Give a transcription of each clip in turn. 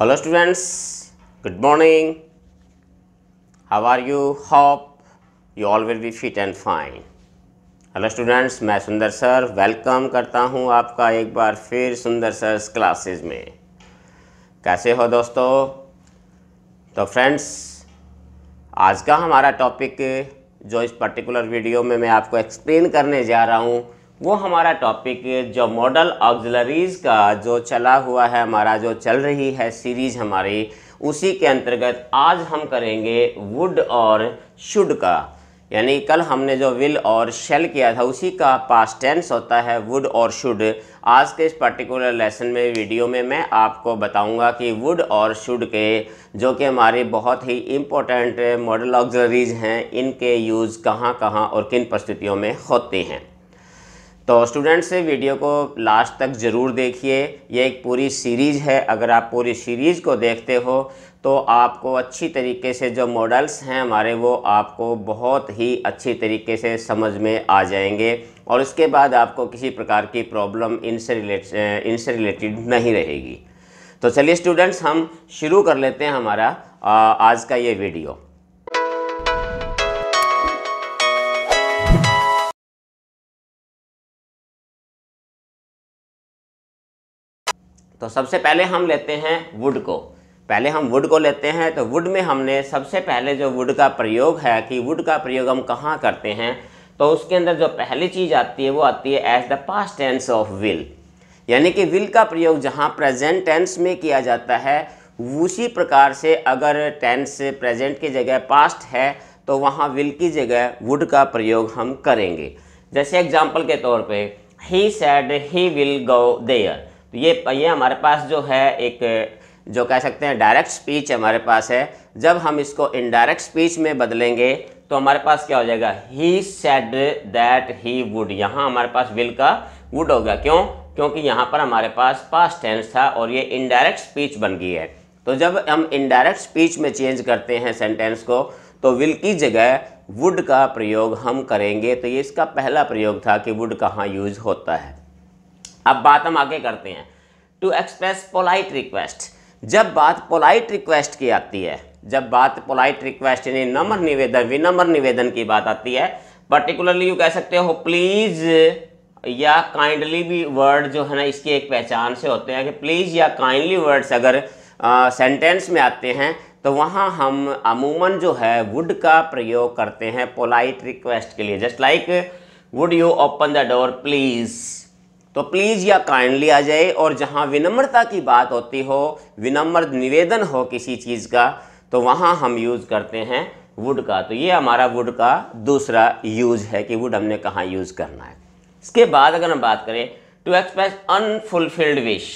hello students good morning how are you hope you all will be fit and fine hello students मैं Sundar sir welcome करता हूं आपका एक बार फिर सुंदर सर क्लासेस में कैसे हो दोस्तों तो फ्रेंड्स आज का हमारा टॉपिक जो इस पर्टिकुलर वीडियो में मैं आपको एक्सप्लेन करने जा रहा हूं वो हमारा टॉपिक जो मॉडल ऑक्जलरीज़ का जो चला हुआ है हमारा जो चल रही है सीरीज़ हमारी उसी के अंतर्गत आज हम करेंगे वुड और शुड का यानी कल हमने जो विल और शेल किया था उसी का पास टेंस होता है वुड और शुड आज के इस पर्टिकुलर लेसन में वीडियो में मैं आपको बताऊंगा कि वुड और शुड के जो कि हमारे बहुत ही इम्पोर्टेंट मॉडल ऑक्जलरीज हैं इनके यूज़ कहाँ कहाँ और किन परिस्थितियों में होते हैं तो स्टूडेंट्स वीडियो को लास्ट तक ज़रूर देखिए ये एक पूरी सीरीज़ है अगर आप पूरी सीरीज़ को देखते हो तो आपको अच्छी तरीके से जो मॉडल्स हैं हमारे वो आपको बहुत ही अच्छी तरीके से समझ में आ जाएंगे और उसके बाद आपको किसी प्रकार की प्रॉब्लम इनसे रिलेट इनसे रिलेटेड नहीं रहेगी तो चलिए स्टूडेंट्स हम शुरू कर लेते हैं हमारा आज का ये वीडियो तो सबसे पहले हम लेते हैं वुड को पहले हम वुड को लेते हैं तो वुड में हमने सबसे पहले जो वुड का प्रयोग है कि वुड का प्रयोग हम कहाँ करते हैं तो उसके अंदर जो पहली चीज़ आती है वो आती है as the past tense of will यानी कि विल का प्रयोग जहाँ प्रेजेंट टेंस में किया जाता है उसी प्रकार से अगर टेंस प्रेजेंट की जगह पास्ट है तो वहाँ विल की जगह वुड का प्रयोग हम करेंगे जैसे एग्जाम्पल के तौर पर he said he will go there तो ये ये हमारे पास जो है एक जो कह सकते हैं डायरेक्ट स्पीच हमारे पास है जब हम इसको इनडायरेक्ट स्पीच में बदलेंगे तो हमारे पास क्या हो जाएगा he said that he would यहाँ हमारे पास विल का वुड होगा क्यों क्योंकि यहाँ पर हमारे पास पास टेंस था और ये इनडायरेक्ट स्पीच बन गई है तो जब हम इनडायरेक्ट स्पीच में चेंज करते हैं सेंटेंस को तो विल की जगह वुड का प्रयोग हम करेंगे तो ये इसका पहला प्रयोग था कि वुड कहाँ यूज़ होता है अब बात हम आगे करते हैं टू एक्सप्रेस पोलाइट रिक्वेस्ट जब बात पोलाइट रिक्वेस्ट की आती है जब बात पोलाइट रिक्वेस्ट यानी नम्र निवेदन विनम्र निवेदन की बात आती है पर्टिकुलरली यू कह सकते हो प्लीज़ या काइंडली भी वर्ड जो है ना इसकी एक पहचान से होते हैं कि प्लीज़ या काइंडली वर्ड्स अगर सेंटेंस में आते हैं तो वहाँ हम अमूमन जो है वुड का प्रयोग करते हैं पोलाइट रिक्वेस्ट के लिए just like would you open the door please तो प्लीज़ या काइंडली आ जाए और जहाँ विनम्रता की बात होती हो विनम्र निवेदन हो किसी चीज़ का तो वहाँ हम यूज़ करते हैं वुड का तो ये हमारा वुड का दूसरा यूज़ है कि वुड हमने कहाँ यूज़ करना है इसके बाद अगर हम बात करें to express unfulfilled wish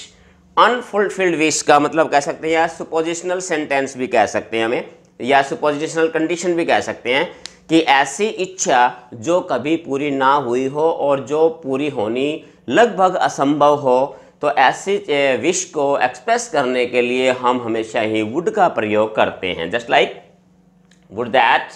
unfulfilled wish का मतलब कह सकते हैं या सुपोजिशनल सेंटेंस भी कह सकते हैं हमें या सुपोजिशनल कंडीशन भी कह सकते हैं कि ऐसी इच्छा जो कभी पूरी ना हुई हो और जो पूरी होनी लगभग असंभव हो तो ऐसी विश को एक्सप्रेस करने के लिए हम हमेशा ही वुड का प्रयोग करते हैं just like would that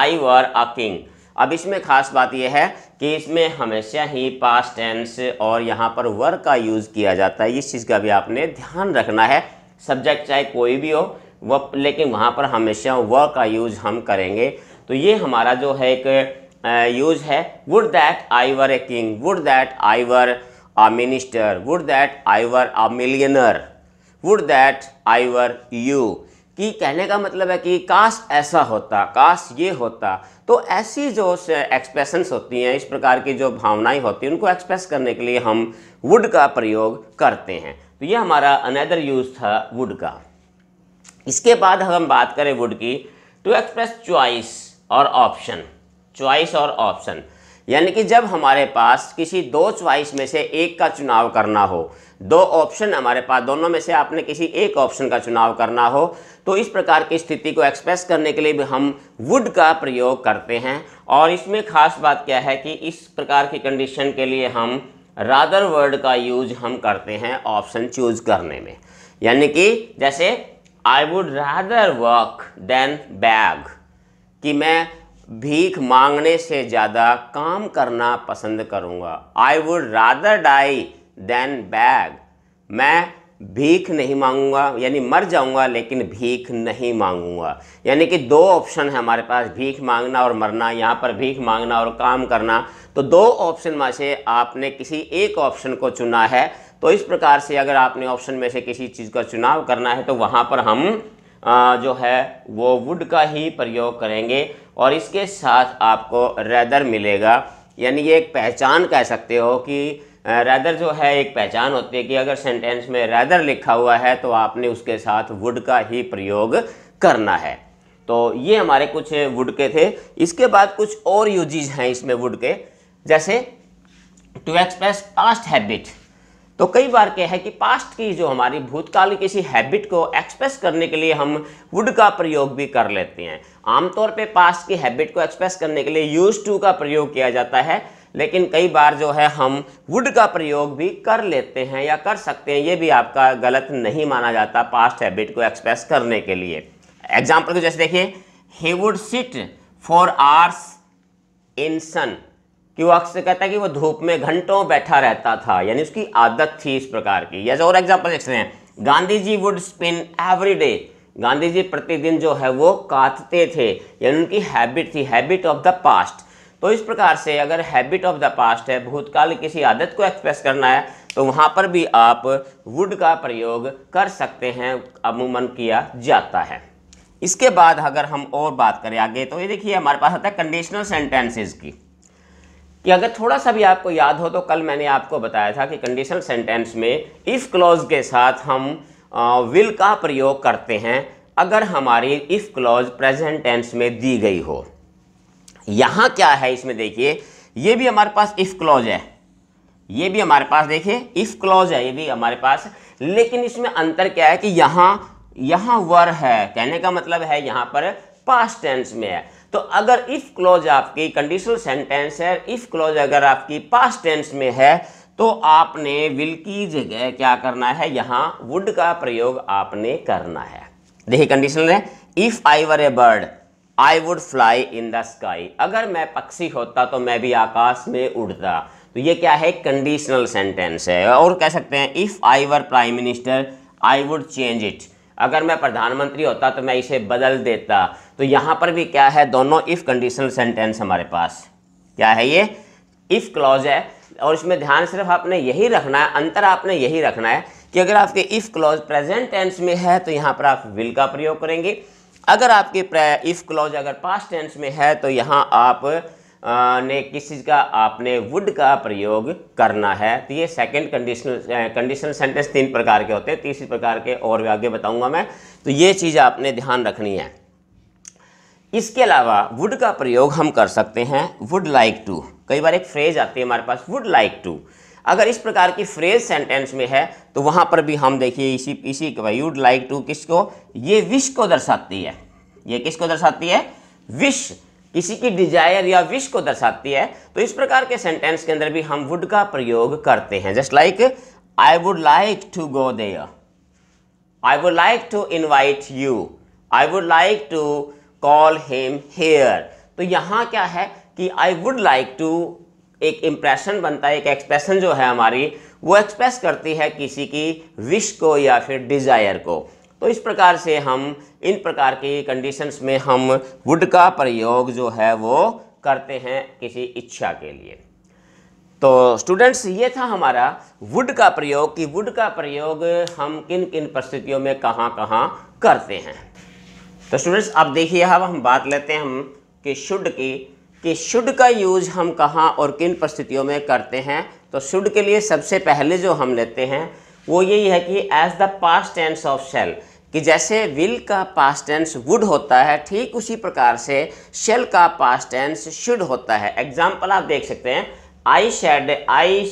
I were a king अब इसमें खास बात यह है कि इसमें हमेशा ही पास्ट टेंस और यहाँ पर वर का यूज़ किया जाता है इस चीज़ का भी आपने ध्यान रखना है सब्जेक्ट चाहे कोई भी हो वह लेकिन वहाँ पर हमेशा वर का यूज़ हम करेंगे तो ये हमारा जो है एक यूज है would that I were a king would that I were a minister would that I were a millionaire would that I were you कि कहने का मतलब है कि काश ऐसा होता काश ये होता तो ऐसी जो एक्सप्रेशंस होती हैं इस प्रकार की जो भावनाएं होती हैं उनको एक्सप्रेस करने के लिए हम वुड का प्रयोग करते हैं तो ये हमारा अनदर यूज़ था वुड का इसके बाद हम बात करें वुड की टू एक्सप्रेस चॉइस और ऑप्शन च्वाइस और ऑप्शन यानी कि जब हमारे पास किसी दो च्वाइस में से एक का चुनाव करना हो दो ऑप्शन हमारे पास दोनों में से आपने किसी एक ऑप्शन का चुनाव करना हो तो इस प्रकार की स्थिति को एक्सप्रेस करने के लिए भी हम वुड का प्रयोग करते हैं और इसमें खास बात क्या है कि इस प्रकार की कंडीशन के लिए हम रादर वर्ड का यूज हम करते हैं ऑप्शन चूज करने में यानी कि जैसे I would rather work than beg कि मैं भीख मांगने से ज़्यादा काम करना पसंद करूँगा I would rather die than beg मैं भीख नहीं मांगूंगा यानी मर जाऊंगा लेकिन भीख नहीं मांगूंगा यानी कि दो ऑप्शन है हमारे पास भीख मांगना और मरना यहाँ पर भीख मांगना और काम करना तो दो ऑप्शन में से आपने किसी एक ऑप्शन को चुना है तो इस प्रकार से अगर आपने ऑप्शन में से किसी चीज़ का चुनाव करना है तो वहाँ पर हम जो है वो वुड का ही प्रयोग करेंगे और इसके साथ आपको रेदर मिलेगा यानी ये एक पहचान कह सकते हो कि रेदर जो है एक पहचान होती है कि अगर सेंटेंस में रेदर लिखा हुआ है तो आपने उसके साथ वुड का ही प्रयोग करना है तो ये हमारे कुछ वुड के थे इसके बाद कुछ और यूजीज हैं इसमें वुड के जैसे टू एक्सप्रेस पास्ट हैबिट तो कई बार क्या है कि पास्ट की जो हमारी भूतकाल किसी हैबिट को एक्सप्रेस करने के लिए हम वुड का प्रयोग भी कर लेते हैं आमतौर पे पास्ट की हैबिट को एक्सप्रेस करने के लिए यूज टू का प्रयोग किया जाता है लेकिन कई बार जो है हम वुड का प्रयोग भी कर लेते हैं या कर सकते हैं ये भी आपका गलत नहीं माना जाता पास्ट हैबिट को एक्सप्रेस करने के लिए एग्जाम्पल को जैसे देखिए he would sit for hours in sun कि वो अक्सर कहता है कि वो धूप में घंटों बैठा रहता था यानी उसकी आदत थी इस प्रकार की या और एग्जाम्पल देख रहे हैं Gandhi ji would spin every day Gandhi ji प्रतिदिन जो है वो काटते थे यानी उनकी हैबिट थी हैबिट ऑफ द पास्ट तो इस प्रकार से अगर हैबिट ऑफ द पास्ट है भूतकाल किसी आदत को एक्सप्रेस करना है तो वहाँ पर भी आप वुड का प्रयोग कर सकते हैं अमूमन किया जाता है इसके बाद अगर हम और बात करें आगे तो ये देखिए हमारे पास आता है कंडीशनल सेंटेंसेज की कि अगर थोड़ा सा भी आपको याद हो तो कल मैंने आपको बताया था कि कंडीशनल सेंटेंस में इफ़ क्लॉज के साथ हम विल का प्रयोग करते हैं अगर हमारी इफ़ क्लॉज प्रेजेंट टेंस में दी गई हो यहाँ क्या है इसमें देखिए ये भी हमारे पास इफ़ क्लॉज है ये भी हमारे पास देखिए इफ़ क्लॉज है ये भी हमारे पास लेकिन इसमें अंतर क्या है कि यहाँ यहाँ वर है कहने का मतलब है यहाँ पर पास्ट टेंस में है तो अगर इफ़ क्लॉज आपकी कंडीशनल सेंटेंस है इफ़ क्लॉज अगर आपकी पास्ट टेंस में है तो आपने विल की जगह क्या करना है यहां वुड का प्रयोग आपने करना है देखिए कंडीशनल है if I were a bird I would fly in the sky अगर मैं पक्षी होता तो मैं भी आकाश में उड़ता तो ये क्या है कंडीशनल सेंटेंस है और कह सकते हैं if I were prime minister I would change it अगर मैं प्रधानमंत्री होता तो मैं इसे बदल देता तो यहाँ पर भी क्या है दोनों इफ़ कंडीशनल सेंटेंस हमारे पास क्या है ये इफ़ क्लॉज है और इसमें ध्यान सिर्फ आपने यही रखना है अंतर आपने यही रखना है कि अगर आपके इफ़ क्लॉज प्रेजेंट टेंस में है तो यहाँ पर आप विल का प्रयोग करेंगे अगर आपके इफ़ क्लॉज अगर पास्ट टेंस में है तो यहाँ आप ने किस चीज़ का आपने वुड का प्रयोग करना है तो ये सेकंड कंडीशनल कंडीशनल सेंटेंस तीन प्रकार के होते हैं तीसरी प्रकार के और भी आगे बताऊंगा मैं तो ये चीज़ आपने ध्यान रखनी है इसके अलावा वुड का प्रयोग हम कर सकते हैं वुड लाइक टू कई बार एक फ्रेज आती है हमारे पास वुड लाइक टू अगर इस प्रकार की फ्रेज सेंटेंस में है तो वहाँ पर भी हम देखिए इसी इसी भाई वुड लाइक टू किसको ये विश को दर्शाती है ये किसको दर्शाती है विश किसी की डिजायर या विश को दर्शाती है तो इस प्रकार के सेंटेंस के अंदर भी हम वुड का प्रयोग करते हैं just like I would like to go there I would like to invite you I would like to call him here तो यहाँ क्या है कि आई वुड लाइक टू एक इम्प्रेशन बनता है एक एक्सप्रेशन जो है हमारी वो एक्सप्रेस करती है किसी की विश को या फिर डिज़ायर को तो इस प्रकार से हम इन प्रकार की कंडीशंस में हम वुड का प्रयोग जो है वो करते हैं किसी इच्छा के लिए तो स्टूडेंट्स ये था हमारा वुड का प्रयोग कि वुड का प्रयोग हम किन किन परिस्थितियों में कहाँ कहाँ करते हैं तो स्टूडेंट्स अब देखिए अब हम बात लेते हैं हम कि शुड की कि शुड का यूज हम कहाँ और किन परिस्थितियों में करते हैं तो शुड के लिए सबसे पहले जो हम लेते हैं वो यही है कि as the past tense of shall कि जैसे विल का पास्ट टेंस वुड होता है ठीक उसी प्रकार से शेल का पास्ट टेंस शुड होता है एग्जाम्पल आप देख सकते हैं I said I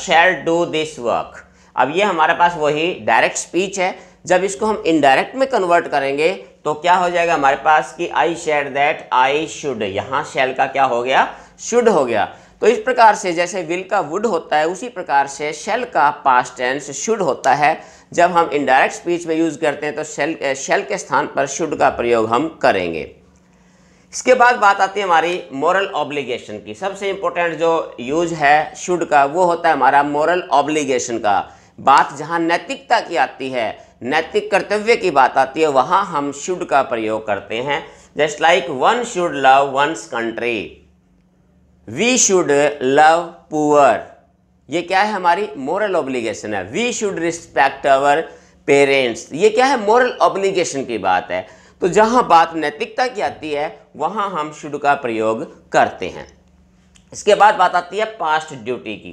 shall do this work अब ये हमारे पास वही डायरेक्ट स्पीच है जब इसको हम इनडायरेक्ट में कन्वर्ट करेंगे तो क्या हो जाएगा हमारे पास कि I said that I should यहाँ शेल का क्या हो गया शुड हो गया तो इस प्रकार से जैसे विल का वुड होता है उसी प्रकार से शेल का पास्ट टेंस शुड होता है जब हम इनडायरेक्ट स्पीच में यूज़ करते हैं तो शेल शेल के स्थान पर शुड का प्रयोग हम करेंगे इसके बाद बात आती है हमारी मॉरल ऑब्लिगेशन की सबसे इम्पोर्टेंट जो यूज है शुड का वो होता है हमारा मॉरल ऑब्लिगेशन का बात जहाँ नैतिकता की आती है नैतिक कर्तव्य की बात आती है वहाँ हम शुड का प्रयोग करते हैं just like one should love one's country we should love poor ये क्या है हमारी मॉरल ऑब्लिगेशन है we should respect our parents ये क्या है मॉरल ऑब्लिगेशन की बात है तो जहाँ बात नैतिकता की आती है वहाँ हम शुड का प्रयोग करते हैं इसके बाद बात आती है पास्ट ड्यूटी की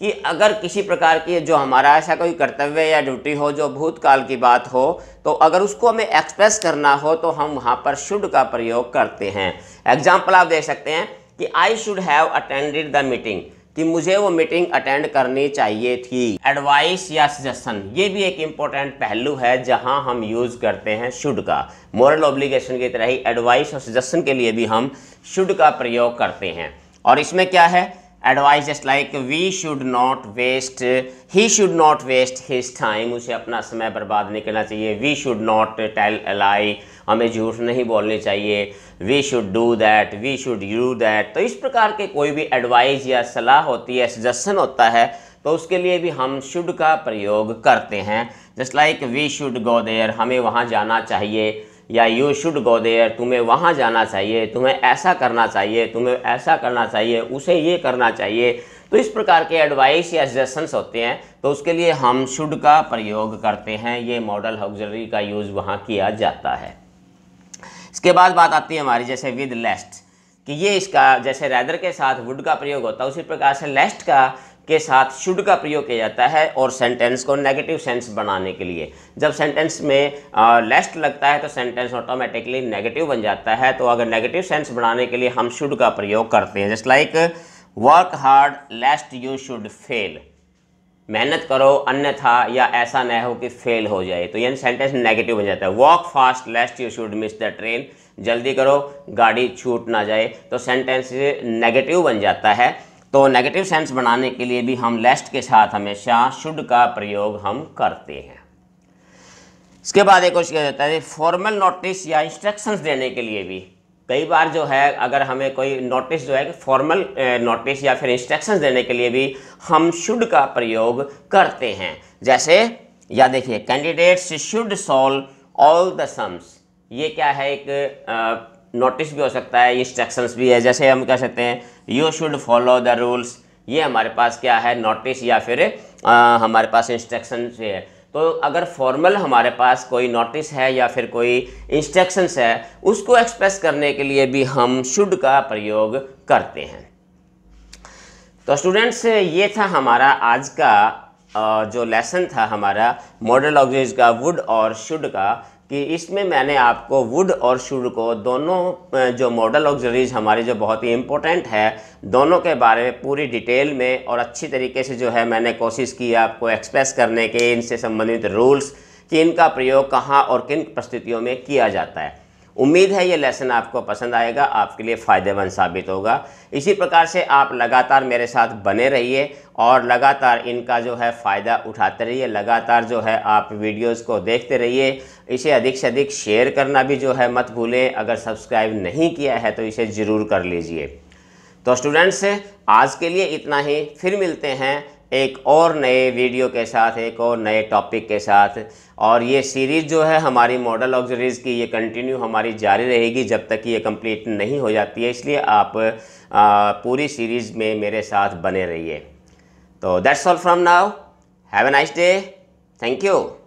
कि अगर किसी प्रकार की जो हमारा ऐसा कोई कर्तव्य या ड्यूटी हो जो भूतकाल की बात हो तो अगर उसको हमें एक्सप्रेस करना हो तो हम वहाँ पर शुड का प्रयोग करते हैं एग्जाम्पल आप देख सकते हैं कि I should have attended the meeting कि मुझे वो मीटिंग अटेंड करनी चाहिए थी एडवाइस या सजेशन ये भी एक इम्पोर्टेंट पहलू है जहां हम यूज़ करते हैं शुड का मॉरल ऑब्लिगेशन की तरह ही एडवाइस और सजेशन के लिए भी हम शुड का प्रयोग करते हैं और इसमें क्या है advice just like we should not waste he should not waste his time उसे अपना समय बर्बाद नहीं करना चाहिए we should not tell lie हमें झूठ नहीं बोलनी चाहिए we should do that we should you that तो इस प्रकार के कोई भी एडवाइस या सलाह होती है सजेशन होता है तो उसके लिए भी हम शुड का प्रयोग करते हैं just like we should go there हमें वहाँ जाना चाहिए या यू शुड गो देयर तुम्हें वहाँ जाना चाहिए तुम्हें ऐसा करना चाहिए तुम्हें ऐसा करना चाहिए उसे ये करना चाहिए तो इस प्रकार के एडवाइस या सजेशंस होते हैं तो उसके लिए हम शुड का प्रयोग करते हैं ये मॉडल ऑक्जरी का यूज़ वहाँ किया जाता है इसके बाद बात आती है हमारी जैसे विद लेस्ट कि ये इसका जैसे रैदर के साथ वुड का प्रयोग होता है उसी प्रकार से लेस्ट का के साथ शुड का प्रयोग किया जाता है और सेंटेंस को नेगेटिव सेंस बनाने के लिए जब सेंटेंस में लेस्ट लगता है तो सेंटेंस ऑटोमेटिकली नेगेटिव बन जाता है तो अगर नेगेटिव सेंस बनाने के लिए हम शुड का प्रयोग करते हैं just like work hard lest you should fail मेहनत करो अन्यथा या ऐसा न हो कि फेल हो जाए तो यानी सेंटेंस नेगेटिव बन जाता है walk fast lest you should miss the train जल्दी करो गाड़ी छूट ना जाए तो सेंटेंस नेगेटिव बन जाता है तो नेगेटिव सेंस बनाने के लिए भी हम लेस्ट के साथ हमेशा शुड का प्रयोग हम करते हैं इसके बाद एक क्वेश्चन जाता है फॉर्मल नोटिस या इंस्ट्रक्शंस देने के लिए भी कई बार जो है अगर हमें कोई नोटिस जो है कि फॉर्मल नोटिस या फिर इंस्ट्रक्शंस देने के लिए भी हम शुड का प्रयोग करते हैं जैसे या देखिए candidates should solve all the sums ये क्या है एक नोटिस भी हो सकता है इंस्ट्रक्शंस भी है जैसे हम कह सकते हैं you should follow the rules ये हमारे पास क्या है नोटिस या फिर आ, हमारे पास इंस्ट्रक्शन है तो अगर फॉर्मल हमारे पास कोई नोटिस है या फिर कोई इंस्ट्रक्शंस है उसको एक्सप्रेस करने के लिए भी हम शुड का प्रयोग करते हैं तो स्टूडेंट्स ये था हमारा आज का जो लेसन था हमारा मॉडल ऑफ का वुड और शुड का कि इसमें मैंने आपको वुड और शुड को दोनों जो मॉडल ऑक्जरीज हमारे जो बहुत ही इम्पोर्टेंट है दोनों के बारे में पूरी डिटेल में और अच्छी तरीके से जो है मैंने कोशिश की आपको एक्सप्रेस करने के इनसे संबंधित रूल्स कि इनका प्रयोग कहाँ और किन परिस्थितियों में किया जाता है उम्मीद है ये लेसन आपको पसंद आएगा आपके लिए फ़ायदेमंद साबित होगा इसी प्रकार से आप लगातार मेरे साथ बने रहिए और लगातार इनका जो है फ़ायदा उठाते रहिए लगातार जो है आप वीडियोस को देखते रहिए इसे अधिक से अधिक शेयर करना भी जो है मत भूलें अगर सब्सक्राइब नहीं किया है तो इसे ज़रूर कर लीजिए तो स्टूडेंट्स आज के लिए इतना ही फिर मिलते हैं एक और नए वीडियो के साथ एक और नए टॉपिक के साथ और ये सीरीज़ जो है हमारी मॉडल ऑक्सरीज़ की ये कंटिन्यू हमारी जारी रहेगी जब तक कि ये कंप्लीट नहीं हो जाती है इसलिए आप आ, पूरी सीरीज़ में मेरे साथ बने रहिए तो that's all from now have a nice day thank you